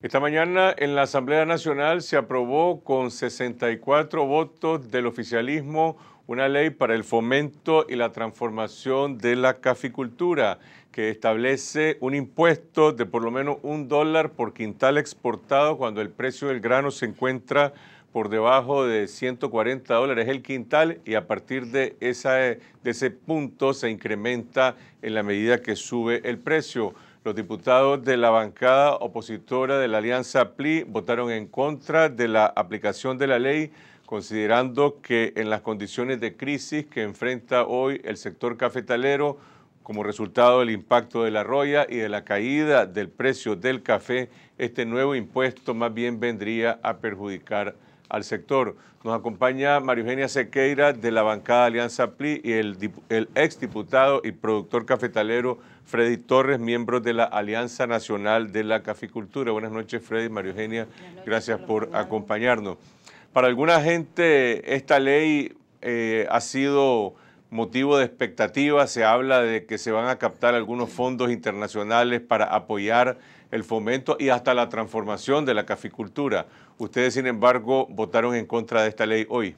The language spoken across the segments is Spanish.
Esta mañana en la Asamblea Nacional se aprobó con 64 votos del oficialismo una ley para el fomento y la transformación de la caficultura que establece un impuesto de por lo menos un dólar por quintal exportado cuando el precio del grano se encuentra por debajo de 140 dólares el quintal y a partir de, de ese punto se incrementa en la medida que sube el precio. Los diputados de la bancada opositora de la Alianza PLI votaron en contra de la aplicación de la ley, considerando que en las condiciones de crisis que enfrenta hoy el sector cafetalero, como resultado del impacto de la roya y de la caída del precio del café, este nuevo impuesto más bien vendría a perjudicar a al sector. Nos acompaña María Eugenia Sequeira de la bancada Alianza PLI y el, ex exdiputado y productor cafetalero Freddy Torres, miembro de la Alianza Nacional de la Caficultura. Buenas noches, Freddy, María Eugenia, gracias por acompañarnos. Para alguna gente esta ley eh, ha sido motivo de expectativa, se habla de que se van a captar algunos fondos internacionales para apoyar el fomento y hasta la transformación de la caficultura. Ustedes, sin embargo, votaron en contra de esta ley hoy.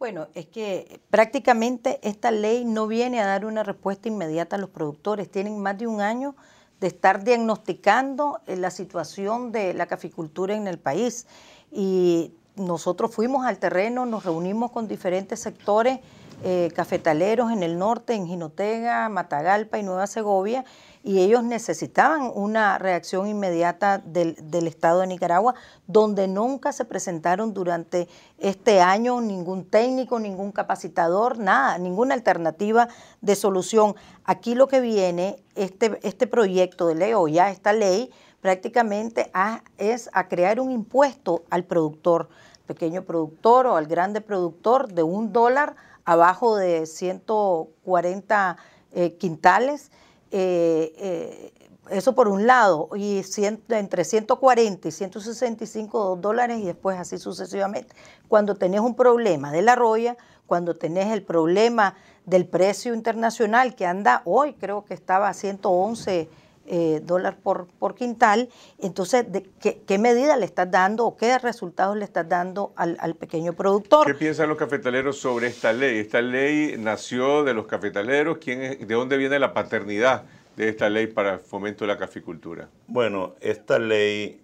Bueno, es que prácticamente esta ley no viene a dar una respuesta inmediata a los productores. Tienen más de un año de estar diagnosticando eh, la situación de la caficultura en el país. Y nosotros fuimos al terreno, nos reunimos con diferentes sectores eh, cafetaleros en el norte, en Jinotega, Matagalpa y Nueva Segovia, y ellos necesitaban una reacción inmediata del, Estado de Nicaragua, donde nunca se presentaron durante este año ningún técnico, ningún capacitador, nada, ninguna alternativa de solución. Aquí lo que viene, este, este proyecto de ley o ya esta ley, prácticamente es a crear un impuesto al productor, pequeño productor o al grande productor, de un dólar abajo de 140 eh, quintales eh, eh, eso por un lado, y entre 140 y 165 dólares y después así sucesivamente. Cuando tenés un problema de la roya, cuando tenés el problema del precio internacional que anda hoy, creo que estaba a 111 eh, dólar por, quintal, entonces, ¿qué, ¿qué, medida le estás dando o qué resultados le estás dando al, pequeño productor? ¿Qué piensan los cafetaleros sobre esta ley? ¿Esta ley nació de los cafetaleros? ¿Quién ¿De dónde viene la paternidad de esta ley para el fomento de la caficultura? Bueno, esta ley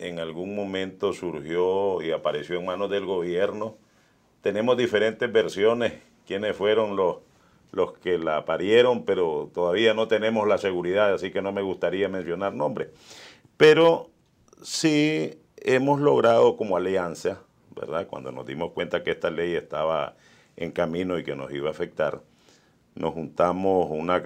en algún momento surgió y apareció en manos del gobierno. Tenemos diferentes versiones, quiénes fueron los los que la parieron, pero todavía no tenemos la seguridad, así que no me gustaría mencionar nombres. Pero sí hemos logrado como alianza, ¿verdad? Cuando nos dimos cuenta que esta ley estaba en camino y que nos iba a afectar, nos juntamos una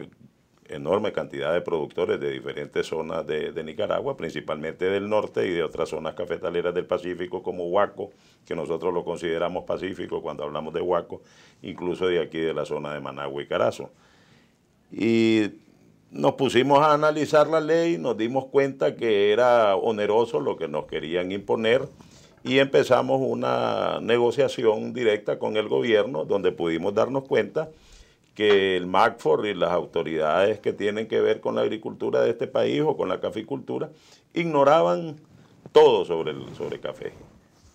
enorme cantidad de productores de diferentes zonas de, Nicaragua, principalmente del norte y de otras zonas cafetaleras del Pacífico como Huaco, que nosotros lo consideramos Pacífico cuando hablamos de Huaco, incluso de aquí de la zona de Managua y Carazo. Y nos pusimos a analizar la ley, nos dimos cuenta que era oneroso lo que nos querían imponer y empezamos una negociación directa con el gobierno donde pudimos darnos cuenta que el MACFOR y las autoridades que tienen que ver con la agricultura de este país o con la caficultura ignoraban todo sobre el sobre café.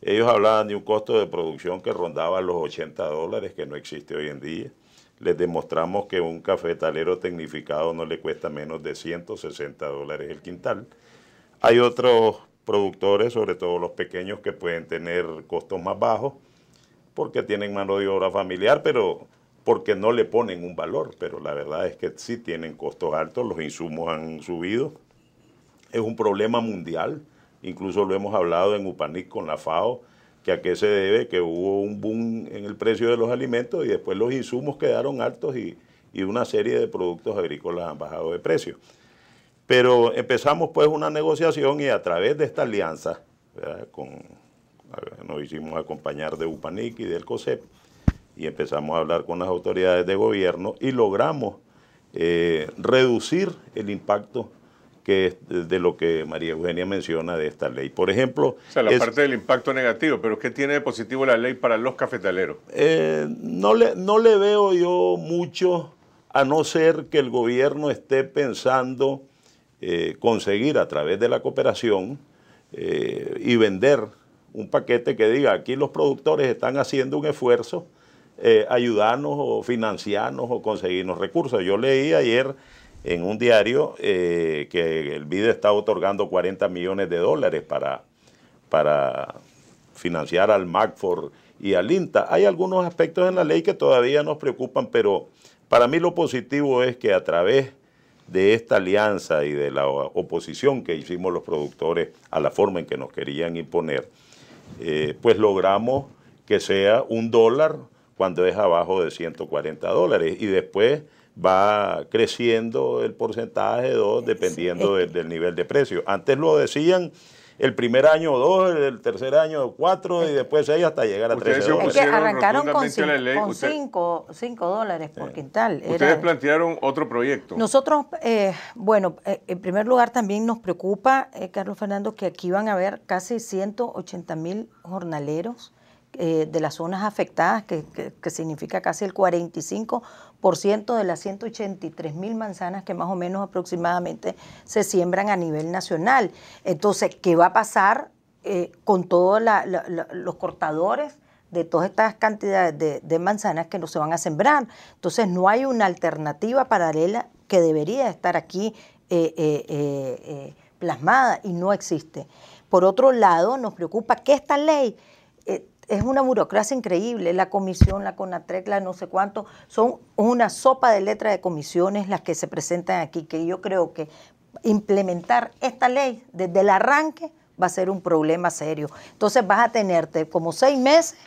Ellos hablaban de un costo de producción que rondaba los 80 dólares, que no existe hoy en día. Les demostramos que un cafetalero tecnificado no le cuesta menos de 160 dólares el quintal. Hay otros productores, sobre todo los pequeños, que pueden tener costos más bajos porque tienen mano de obra familiar, pero porque no le ponen un valor, pero la verdad es que sí tienen costos altos, los insumos han subido, es un problema mundial, incluso lo hemos hablado en Upanic con la FAO, que a qué se debe que hubo un boom en el precio de los alimentos y después los insumos quedaron altos y, una serie de productos agrícolas han bajado de precio. Pero empezamos pues una negociación y a través de esta alianza, con, nos hicimos acompañar de UPANIC y del COSEP, y empezamos a hablar con las autoridades de gobierno y logramos eh, reducir el impacto que de lo que María Eugenia menciona de esta ley. Por ejemplo... O sea, la parte del impacto negativo, pero ¿qué tiene de positivo la ley para los cafetaleros? Eh, no, le, no le veo yo mucho, a no ser que el gobierno esté pensando eh, conseguir a través de la cooperación y vender un paquete que diga, aquí los productores están haciendo un esfuerzo eh, ayudarnos o financiarnos o conseguirnos recursos. Yo leí ayer en un diario eh, que el BIDE está otorgando 40 millones de dólares para, para financiar al MACFOR y al INTA. Hay algunos aspectos en la ley que todavía nos preocupan, pero para mí lo positivo es que a través de esta alianza y de la oposición que hicimos los productores a la forma en que nos querían imponer, eh, pues logramos que sea un dólar cuando es abajo de 140 dólares. Y después va creciendo el porcentaje dos dependiendo del, nivel de precio. Antes lo decían el primer año dos, el tercer año cuatro y después 6 hasta llegar a tres. dólares. Es que arrancaron con 5 dólares por quintal. Ustedes plantearon otro proyecto. Nosotros, eh, bueno, eh, en primer lugar también nos preocupa, eh, Carlos Fernando, que aquí van a haber casi 180 mil jornaleros eh, de las zonas afectadas, que, significa casi el 45% de las 183 mil manzanas que más o menos aproximadamente se siembran a nivel nacional. Entonces, ¿qué va a pasar eh, con todos los cortadores? de todas estas cantidades de, manzanas que no se van a sembrar. Entonces no hay una alternativa paralela que debería estar aquí eh, plasmada y no existe. Por otro lado, nos preocupa que esta ley es una burocracia increíble, la comisión, la CONATREC, la no sé cuánto, son una sopa de letras de comisiones las que se presentan aquí, que yo creo que implementar esta ley desde el arranque va a ser un problema serio. Entonces vas a tenerte como seis meses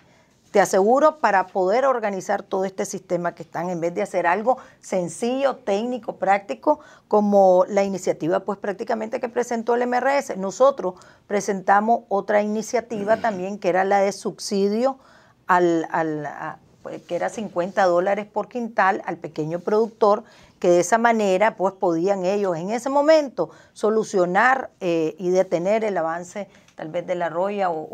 te aseguro, para poder organizar todo este sistema que están, en vez de hacer algo sencillo, técnico, práctico, como la iniciativa, pues prácticamente que presentó el MRS. Nosotros presentamos otra iniciativa también, que era la de subsidio al, pues, que era 50 dólares por quintal al pequeño productor, que de esa manera pues podían ellos en ese momento solucionar eh, y detener el avance tal vez de la roya o,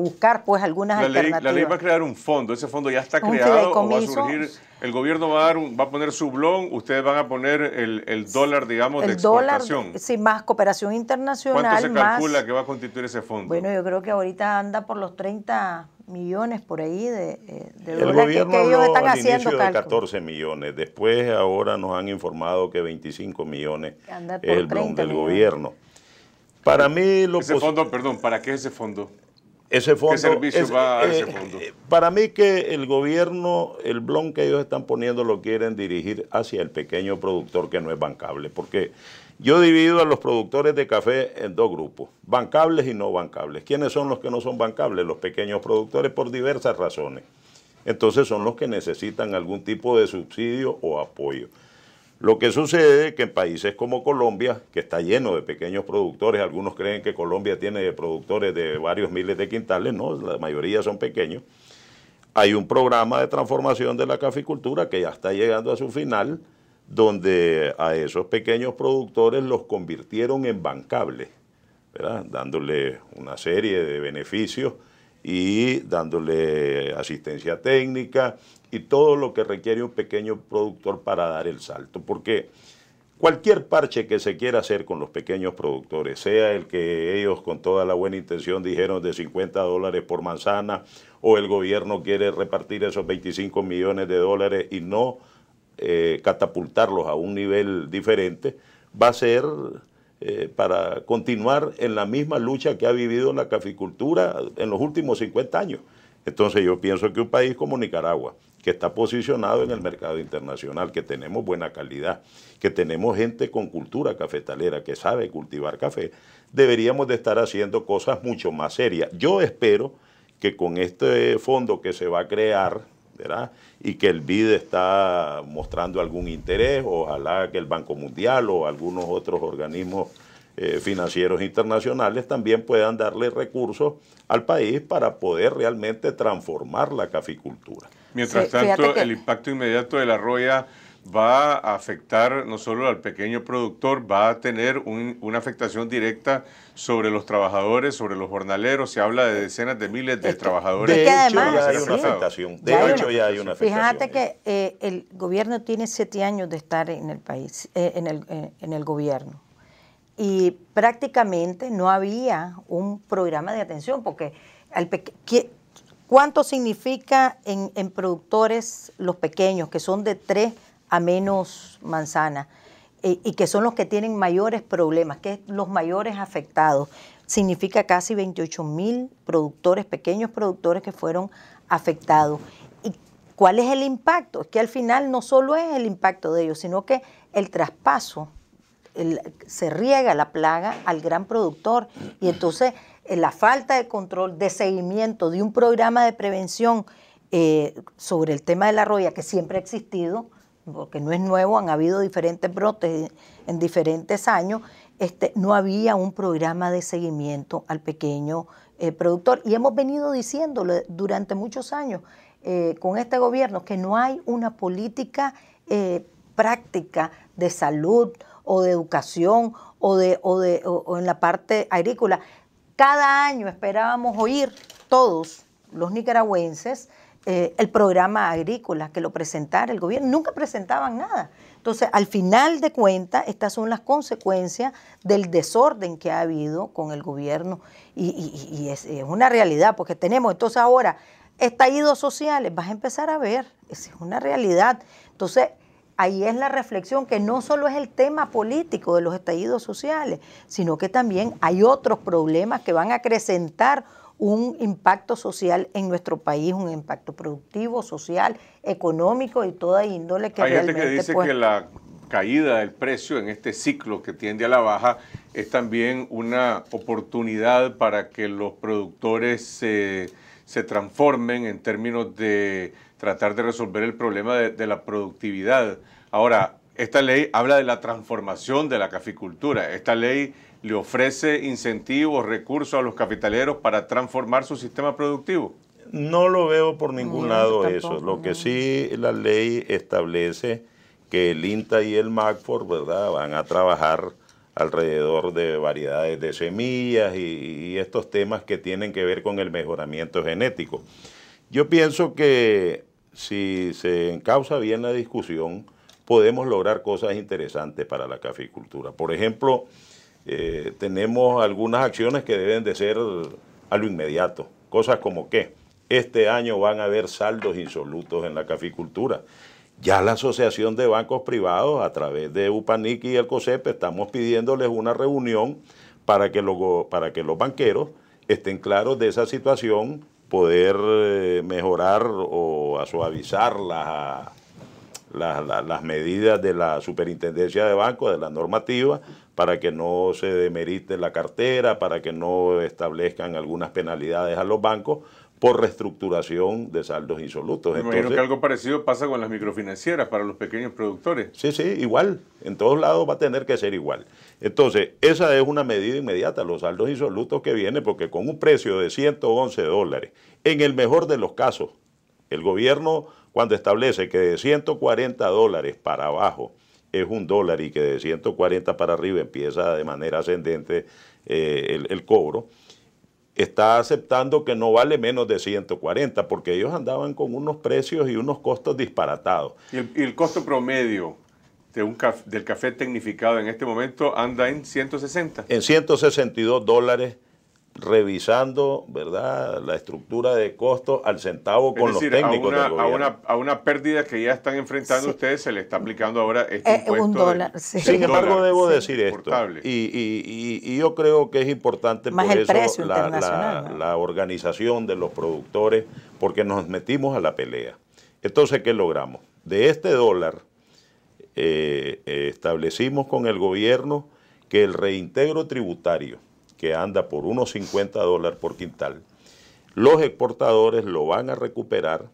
buscar pues algunas alternativas. la ley va a crear un fondo, ese fondo ya está creado o va a surgir, el gobierno va a, dar va a poner su blon, ustedes van a poner el, dólar, digamos, de exportación. Dólar, sí, más cooperación internacional. ¿Cuánto se calcula que va a constituir ese fondo? Bueno, yo creo que ahorita anda por los 30 millones por ahí de, eh, de el que, ellos están al haciendo inicio de 14 millones, después ahora nos han informado que 25 millones es el blon del gobierno. Para mí lo ese fondo, perdón, ¿para qué ese fondo? Ese fondo, ¿Qué servicio va eh, ese eh, fondo? para mí que el gobierno, el blon que ellos están poniendo lo quieren dirigir hacia el pequeño productor que no es bancable, porque yo divido a los productores de café en dos grupos, bancables y no bancables. ¿Quiénes son los que no son bancables? Los pequeños productores por diversas razones. Entonces son los que necesitan algún tipo de subsidio o apoyo. Lo que sucede es que en países como Colombia, que está lleno de pequeños productores, algunos creen que Colombia tiene productores de varios miles de quintales, no, la mayoría son pequeños, hay un programa de transformación de la caficultura que ya está llegando a su final, donde a esos pequeños productores los convirtieron en bancables, dándole una serie de beneficios y dándole asistencia técnica y todo lo que requiere un pequeño productor para dar el salto. Porque cualquier parche que se quiera hacer con los pequeños productores, sea el que ellos con toda la buena intención dijeron de 50 dólares por manzana, o el gobierno quiere repartir esos 25 millones de dólares y no eh, catapultarlos a un nivel diferente, va a ser eh, para continuar en la misma lucha que ha vivido la caficultura en los últimos 50 años. Entonces yo pienso que un país como Nicaragua, que está posicionado en el mercado internacional, que tenemos buena calidad, que tenemos gente con cultura cafetalera, que sabe cultivar café, deberíamos de estar haciendo cosas mucho más serias. Yo espero que con este fondo que se va a crear, ¿verdad? y que el BID está mostrando algún interés, ojalá que el Banco Mundial o algunos otros organismos eh, financieros internacionales también puedan darle recursos al país para poder realmente transformar la caficultura. Mientras tanto, el impacto inmediato de la roya va a afectar no solo al pequeño productor, va a tener una afectación directa sobre los trabajadores, sobre los jornaleros. Se habla de decenas de miles de trabajadores. De, hecho, ya hay una afectación. De hecho, ya hay una afectación. Fíjate que eh, el gobierno tiene siete años de estar en el país, eh, en, el, eh, en el gobierno. Y prácticamente no había un programa de atención, porque al ¿Cuánto significa en, productores los pequeños, que son de tres a menos manzanas, eh, y que son los que tienen mayores problemas, que los mayores afectados? Significa casi 28 mil productores, pequeños productores que fueron afectados. ¿Y cuál es el impacto? Es que al final no solo es el impacto de ellos, sino que el traspaso, se riega la plaga al gran productor. Y entonces la falta de control, de seguimiento de un programa de prevención eh, sobre el tema de la roya que siempre ha existido, porque no es nuevo, han habido diferentes brotes en diferentes años, este, no había un programa de seguimiento al pequeño eh, productor. Y hemos venido diciéndolo durante muchos años eh, con este gobierno que no hay una política práctica de salud o de educación o, de, o en la parte agrícola cada año esperábamos oír todos los nicaragüenses eh, el programa agrícola que lo presentara el gobierno. Nunca presentaban nada. Entonces, al final de cuentas, estas son las consecuencias del desorden que ha habido con el gobierno. Y, es, una realidad, porque tenemos entonces ahora estallidos sociales, vas a empezar a ver, es una realidad. Entonces, ahí es la reflexión que no solo es el tema político de los estallidos sociales, sino que también hay otros problemas que van a acrecentar un impacto social en nuestro país, un impacto productivo, social, económico y toda índole que hay realmente gente que dice pues, que la caída del precio en este ciclo que tiende a la baja es también una oportunidad para que los productores se se transformen en términos de tratar de resolver el problema de, la productividad. Ahora, esta ley habla de la transformación de la caficultura. Esta ley le ofrece incentivos, recursos a los capitaleros para transformar su sistema productivo. No lo veo por ningún lado eso. Lo que sí la ley establece que el INTA y el MACFOR ¿verdad? van a trabajar alrededor de variedades de semillas y, estos temas que tienen que ver con el mejoramiento genético. Yo pienso que si se encausa bien la discusión, podemos lograr cosas interesantes para la caficultura. Por ejemplo, eh, tenemos algunas acciones que deben de ser a lo inmediato, cosas como que este año van a haber saldos insolutos en la caficultura ya la Asociación de Bancos Privados, a través de Upaniki y el COSEP, estamos pidiéndoles una reunión para que, los, para que los banqueros estén claros de esa situación, poder eh, mejorar o suavizar las, las medidas de la superintendencia de bancos, de la normativa, para que no se demerite la cartera, para que no establezcan algunas penalidades a los bancos, por reestructuración de saldos insolutos. Me Entonces, imagino que algo parecido pasa con las microfinancieras para los pequeños productores. Sí, sí, igual. En todos lados va a tener que ser igual. Entonces, esa es una medida inmediata, los saldos insolutos que vienen, porque con un precio de 111 dólares, en el mejor de los casos, el gobierno cuando establece que de 140 dólares para abajo es un dólar y que de 140 para arriba empieza de manera ascendente eh, el cobro, está aceptando que no vale menos de 140, porque ellos andaban con unos precios y unos costos disparatados. ¿Y el, costo promedio de un del café tecnificado en este momento anda en 160? En 162 dólares revisando ¿verdad? la estructura de costos al centavo con los técnicos. A una, A, una, a una pérdida que ya están enfrentando ustedes, se le está aplicando ahora este eh, dólar, Sin embargo, debo decir esto. Y, y, yo creo que es importante por eso la, organización de los productores, porque nos metimos a la pelea. Entonces, ¿qué logramos? De este dólar eh, eh, establecimos con el gobierno que el reintegro tributario que anda por unos 50 dólares por quintal, los exportadores lo van a recuperar,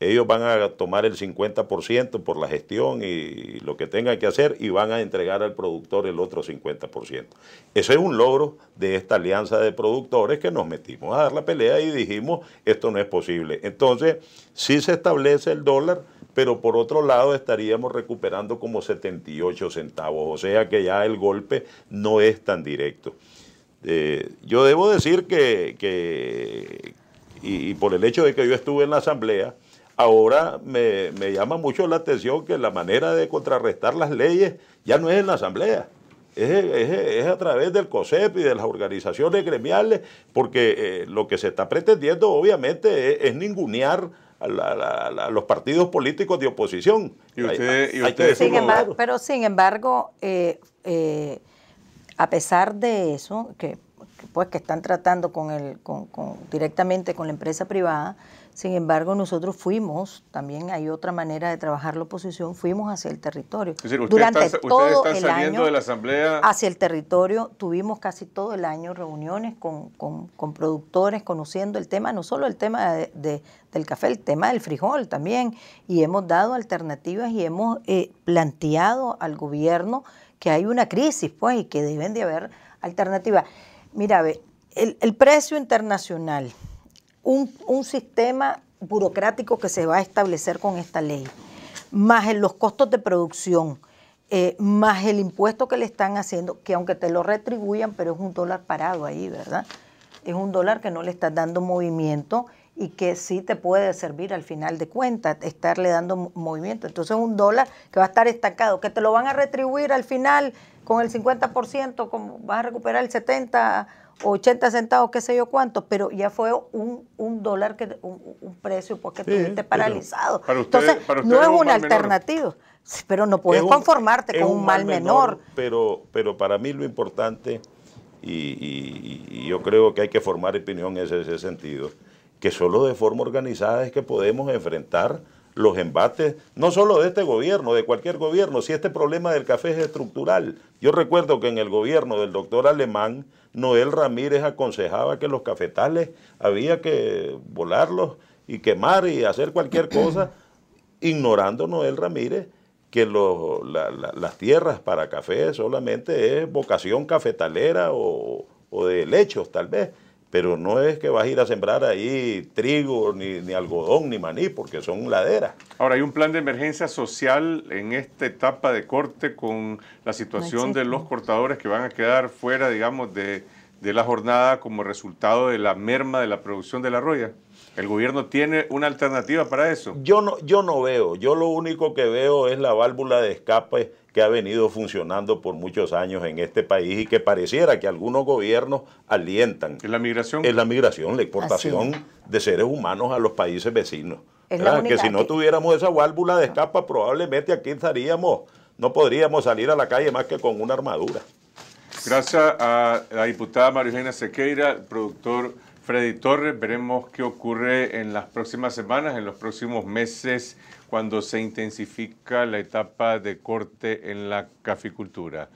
ellos van a tomar el 50% por la gestión y lo que tengan que hacer y van a entregar al productor el otro 50%. Ese es un logro de esta alianza de productores que nos metimos a dar la pelea y dijimos, esto no es posible. Entonces, sí se establece el dólar, pero por otro lado estaríamos recuperando como 78 centavos, o sea que ya el golpe no es tan directo. Eh, yo debo decir que, y, por el hecho de que yo estuve en la asamblea, ahora me, llama mucho la atención que la manera de contrarrestar las leyes ya no es en la asamblea. Es, a través del COSEP y de las organizaciones gremiales, porque eh, lo que se está pretendiendo obviamente es, ningunear a, los partidos políticos de oposición. pero sin embargo, eh, a pesar de eso, que pues que están tratando con el, directamente con la empresa privada. Sin embargo, nosotros fuimos, también hay otra manera de trabajar la oposición, fuimos hacia el territorio. Durante todo el año, la Hacia el territorio tuvimos casi todo el año reuniones con, con productores, conociendo el tema, no solo el tema del café, el tema del frijol también. Y hemos dado alternativas y hemos eh, planteado al gobierno que hay una crisis, pues, y que deben de haber alternativas. Mira, ve, el, precio internacional, un, sistema burocrático que se va a establecer con esta ley, más los costos de producción, eh, más el impuesto que le están haciendo, que aunque te lo retribuyan, pero es un dólar parado ahí, ¿verdad? Es un dólar que no le está dando movimiento y que sí te puede servir al final de cuentas, estarle dando movimiento. Entonces un dólar que va a estar estancado, que te lo van a retribuir al final con el 50%, como vas a recuperar el 70 o 80 centavos, qué sé yo cuánto, pero ya fue un, un dólar, que un, precio porque pues, te tuviste paralizado. Entonces no es, una alternativa, pero no puedes conformarte con un mal, menor, Pero, pero para mí lo importante, y, yo creo que hay que formar opinión en ese sentido, que solo de forma organizada es que podemos enfrentar los embates, no solo de este gobierno, de cualquier gobierno, si este problema del café es estructural. Yo recuerdo que en el gobierno del doctor alemán, Noel Ramírez aconsejaba que los cafetales había que volarlos y quemar y hacer cualquier cosa, ignorando Noel Ramírez que las tierras para café solamente es vocación cafetalera o, o de lechos tal vez. Pero no es que vas a ir a sembrar ahí trigo, ni, algodón, ni maní, porque son laderas. Ahora, hay un plan de emergencia social en esta etapa de corte con la situación de los cortadores que van a quedar fuera, digamos, de, la jornada como resultado de la merma de la producción de la roya. ¿El gobierno tiene una alternativa para eso? Yo no, yo no veo. Yo lo único que veo es la válvula de escape que ha venido funcionando por muchos años en este país y que pareciera que algunos gobiernos alientan. Es la migración? es la migración, la exportación de seres humanos a los países vecinos. que si no tuviéramos esa válvula de escapa, probablemente aquí estaríamos, no podríamos salir a la calle más que con una armadura. Gracias a la diputada Marilena Sequeira, el productor Freddy Torres. Veremos qué ocurre en las próximas semanas, en los próximos meses cuando se intensifica la etapa de corte en la caficultura.